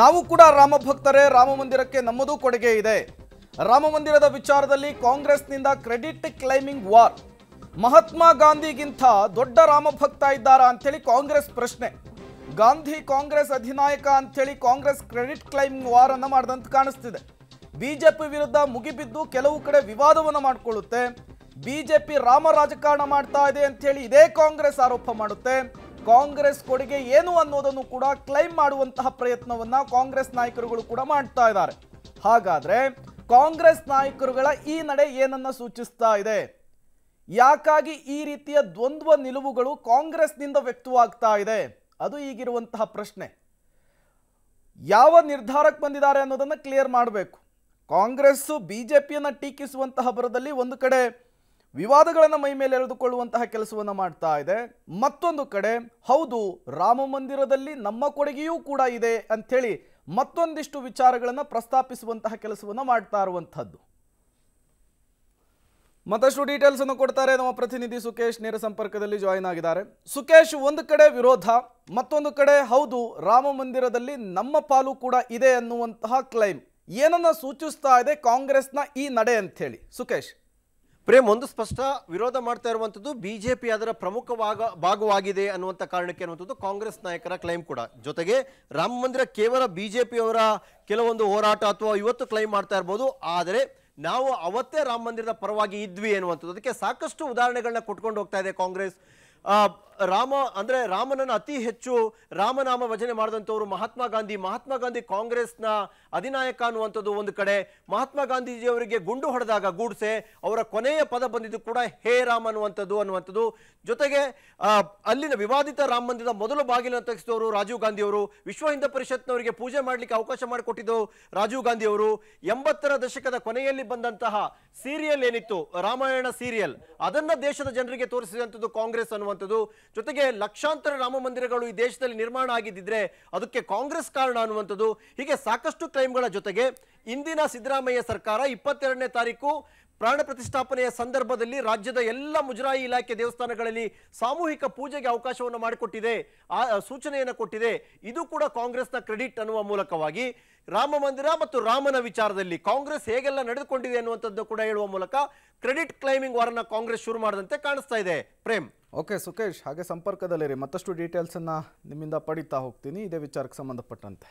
ನಾವು ಕೂಡ ರಾಮ ಭಕ್ತರೇ ರಾಮ ಮಂದಿರಕ್ಕೆ ನಮ್ಮದು ಕೊಡುಗೆ ಇದೆ ರಾಮ ಮಂದಿರದ ವಿಚಾರದಲ್ಲಿ ಕಾಂಗ್ರೆಸ್ನಿಂದ ಕ್ರೆಡಿಟ್ ಕ್ಲೈಮಿಂಗ್ ವಾರ್ ಮಹಾತ್ಮ ಗಾಂಧಿಗಿಂತ ದೊಡ್ಡ ರಾಮ ಭಕ್ತ ಇದ್ದಾರಾ ಅಂಥೇಳಿ ಕಾಂಗ್ರೆಸ್ ಪ್ರಶ್ನೆ ಗಾಂಧಿ ಕಾಂಗ್ರೆಸ್ ಅಧಿನಾಯಕ ಅಂಥೇಳಿ ಕಾಂಗ್ರೆಸ್ ಕ್ರೆಡಿಟ್ ಕ್ಲೈಮಿಂಗ್ ವಾರ್ ಅನ್ನು ಮಾಡಿದಂತ ಕಾಣಿಸ್ತಿದೆ ಬಿಜೆಪಿ ವಿರುದ್ಧ ಮುಗಿಬಿದ್ದು ಕೆಲವು ಕಡೆ ವಿವಾದವನ್ನು ಮಾಡಿಕೊಳ್ಳುತ್ತೆ ಬಿಜೆಪಿ ರಾಮ ರಾಜಕಾರಣ ಮಾಡ್ತಾ ಇದೆ ಅಂಥೇಳಿ ಇದೇ ಕಾಂಗ್ರೆಸ್ ಆರೋಪ ಮಾಡುತ್ತೆ ಕಾಂಗ್ರೆಸ್ ಕೊಡುಗೆ ಏನು ಅನ್ನೋದನ್ನು ಕೂಡ ಕ್ಲೈಮ್ ಮಾಡುವಂತಹ ಪ್ರಯತ್ನವನ್ನ ಕಾಂಗ್ರೆಸ್ ನಾಯಕರುಗಳು ಕೂಡ ಮಾಡ್ತಾ ಇದ್ದಾರೆ ಹಾಗಾದ್ರೆ ಕಾಂಗ್ರೆಸ್ ನಾಯಕರುಗಳ ಈ ನಡೆ ಏನನ್ನ ಸೂಚಿಸ್ತಾ ಇದೆ ಯಾಕಾಗಿ ಈ ರೀತಿಯ ದ್ವಂದ್ವ ನಿಲುವುಗಳು ಕಾಂಗ್ರೆಸ್ನಿಂದ ವ್ಯಕ್ತವಾಗ್ತಾ ಇದೆ ಅದು ಈಗಿರುವಂತಹ ಪ್ರಶ್ನೆ ಯಾವ ನಿರ್ಧಾರಕ್ಕೆ ಬಂದಿದ್ದಾರೆ ಅನ್ನೋದನ್ನು ಕ್ಲಿಯರ್ ಮಾಡಬೇಕು ಕಾಂಗ್ರೆಸ್ಸು ಬಿ ಜೆ ಪಿಯನ್ನು ಟೀಕಿಸುವಂತಹ ಬರದಲ್ಲಿ ಒಂದು ಕಡೆ ವಿವಾದಗಳನ್ನು ಮೈ ಮೇಲೆ ಎಳೆದುಕೊಳ್ಳುವಂತಹ ಕೆಲಸವನ್ನು ಮಾಡ್ತಾ ಇದೆ ಮತ್ತೊಂದು ಕಡೆ ಹೌದು ರಾಮ ಮಂದಿರದಲ್ಲಿ ನಮ್ಮ ಕೊಡುಗೆಯೂ ಕೂಡ ಇದೆ ಅಂಥೇಳಿ ಮತ್ತೊಂದಿಷ್ಟು ವಿಚಾರಗಳನ್ನು ಪ್ರಸ್ತಾಪಿಸುವಂತಹ ಕೆಲಸವನ್ನು ಮಾಡ್ತಾ ಇರುವಂಥದ್ದು ಮತ್ತಷ್ಟು ಡೀಟೇಲ್ಸ್ ಅನ್ನು ಕೊಡ್ತಾರೆ ನಮ್ಮ ಪ್ರತಿನಿಧಿ ಸುಖೇಶ್ ನೇರ ಸಂಪರ್ಕದಲ್ಲಿ ಜಾಯಿನ್ ಆಗಿದ್ದಾರೆ ಸುಕೇಶ್ ಒಂದು ಕಡೆ ವಿರೋಧ ಮತ್ತೊಂದು ಕಡೆ ಹೌದು ರಾಮ ಮಂದಿರದಲ್ಲಿ ನಮ್ಮ ಪಾಲು ಕೂಡ ಇದೆ ಅನ್ನುವಂತಹ ಕ್ಲೈಮ್ ಏನನ್ನ ಸೂಚಿಸ್ತಾ ಇದೆ ಕಾಂಗ್ರೆಸ್ನ ಈ ನಡೆ ಅಂತ ಹೇಳಿ ಸುಖೇಶ್ ಪ್ರೇಮ್ ಒಂದು ಸ್ಪಷ್ಟ ವಿರೋಧ ಮಾಡ್ತಾ ಇರುವಂಥದ್ದು ಬಿಜೆಪಿ ಅದರ ಪ್ರಮುಖವಾಗ ಭಾಗವಾಗಿದೆ ಅನ್ನುವಂಥ ಕಾರಣಕ್ಕೆ ಅನ್ನುವಂಥದ್ದು ಕಾಂಗ್ರೆಸ್ ನಾಯಕರ ಕ್ಲೈಮ್ ಕೂಡ ಜೊತೆಗೆ ರಾಮ ಮಂದಿರ ಕೇವಲ ಬಿಜೆಪಿಯವರ ಕೆಲವೊಂದು ಹೋರಾಟ ಅಥವಾ ಇವತ್ತು ಕ್ಲೈಮ್ ಮಾಡ್ತಾ ಇರ್ಬೋದು ಆದರೆ ನಾವು ಅವತ್ತೇ ರಾಮ ಮಂದಿರದ ಪರವಾಗಿ ಇದ್ವಿ ಅನ್ನುವಂಥದ್ದು ಅದಕ್ಕೆ ಸಾಕಷ್ಟು ಉದಾಹರಣೆಗಳನ್ನ ಕೊಟ್ಕೊಂಡು ಹೋಗ್ತಾ ಇದೆ ಕಾಂಗ್ರೆಸ್ ರಾಮ ಅಂದರೆ ರಾಮನನ್ನು ಅತಿ ಹೆಚ್ಚು ರಾಮನಾಮ ಭಜನೆ ಮಾಡಿದಂಥವರು ಮಹಾತ್ಮ ಗಾಂಧಿ ಮಹಾತ್ಮ ಗಾಂಧಿ ಕಾಂಗ್ರೆಸ್ನ ಅಧಿನಾಯಕ ಅನ್ನುವಂಥದ್ದು ಒಂದು ಕಡೆ ಮಹಾತ್ಮ ಗಾಂಧೀಜಿಯವರಿಗೆ ಗುಂಡು ಹೊಡೆದಾಗ ಗೂಡ್ಸೆ ಅವರ ಕೊನೆಯ ಪದ ಬಂದಿದ್ದು ಕೂಡ ಹೇ ರಾಮ್ ಅನ್ನುವಂಥದ್ದು ಅನ್ನುವಂಥದ್ದು ಜೊತೆಗೆ ಅಲ್ಲಿನ ವಿವಾದಿತ ರಾಮ ಮಂದಿರದ ಮೊದಲ ಬಾಗಿಲನ್ನು ತೆಗೆಸಿದವರು ರಾಜೀವ್ ಗಾಂಧಿ ಅವರು ವಿಶ್ವ ಹಿಂದ ಪರಿಷತ್ನವರಿಗೆ ಪೂಜೆ ಮಾಡಲಿಕ್ಕೆ ಅವಕಾಶ ಮಾಡಿಕೊಟ್ಟಿದ್ದು ರಾಜೀವ್ ಗಾಂಧಿ ಅವರು ಎಂಬತ್ತರ ದಶಕದ ಕೊನೆಯಲ್ಲಿ ಬಂದಂತಹ ಸೀರಿಯಲ್ ಏನಿತ್ತು ರಾಮಾಯಣ ಸೀರಿಯಲ್ ಅದನ್ನ ದೇಶದ ಜನರಿಗೆ ತೋರಿಸಿದಂಥದ್ದು ಕಾಂಗ್ರೆಸ್ ಅನ್ನುವಂಥದ್ದು ಜೊತೆಗೆ ಲಕ್ಷಾಂತರ ರಾಮ ಮಂದಿರಗಳು ಈ ದೇಶದಲ್ಲಿ ನಿರ್ಮಾಣ ಆಗಿದ್ದಿದ್ರೆ ಅದಕ್ಕೆ ಕಾಂಗ್ರೆಸ್ ಕಾರಣ ಅನ್ನುವಂಥದ್ದು ಹೀಗೆ ಸಾಕಷ್ಟು ಕ್ಲೈಮ್ಗಳ ಜೊತೆಗೆ ಇಂದಿನ ಸಿದ್ದರಾಮಯ್ಯ ಸರ್ಕಾರ ಇಪ್ಪತ್ತೆರಡನೇ ತಾರೀಕು ಪ್ರಾಣ ಪ್ರತಿಷ್ಠಾಪನೆಯ ಸಂದರ್ಭದಲ್ಲಿ ರಾಜ್ಯದ ಎಲ್ಲ ಮುಜರಾಯಿ ಇಲಾಖೆ ದೇವಸ್ಥಾನಗಳಲ್ಲಿ ಸಾಮೂಹಿಕ ಪೂಜೆಗೆ ಅವಕಾಶವನ್ನು ಮಾಡಿಕೊಟ್ಟಿದೆ ಆ ಸೂಚನೆಯನ್ನು ಕೊಟ್ಟಿದೆ ಇದು ಕೂಡ ಕಾಂಗ್ರೆಸ್ನ ಕ್ರೆಡಿಟ್ ಅನ್ನುವ ಮೂಲಕವಾಗಿ ರಾಮ ಮಂದಿರ ಮತ್ತು ರಾಮನ ವಿಚಾರದಲ್ಲಿ ಕಾಂಗ್ರೆಸ್ ಹೇಗೆಲ್ಲ ನಡೆದುಕೊಂಡಿದೆ ಅನ್ನುವಂಥದ್ದು ಕೂಡ ಹೇಳುವ ಮೂಲಕ ಕ್ರೆಡಿಟ್ ಕ್ಲೈಮಿಂಗ್ ವಾರನ್ನ ಕಾಂಗ್ರೆಸ್ ಶುರು ಮಾಡದಂತೆ ಕಾಣಿಸ್ತಾ ಇದೆ ಪ್ರೇಮ್ ಓಕೆ ಸುಖೇಶ್ ಹಾಗೆ ಸಂಪರ್ಕದಲ್ಲಿರಿ ಮತ್ತಷ್ಟು ಡೀಟೇಲ್ಸನ್ನು ನಿಮ್ಮಿಂದ ಪಡಿತಾ ಹೋಗ್ತೀನಿ ಇದೇ ವಿಚಾರಕ್ಕೆ ಸಂಬಂಧಪಟ್ಟಂತೆ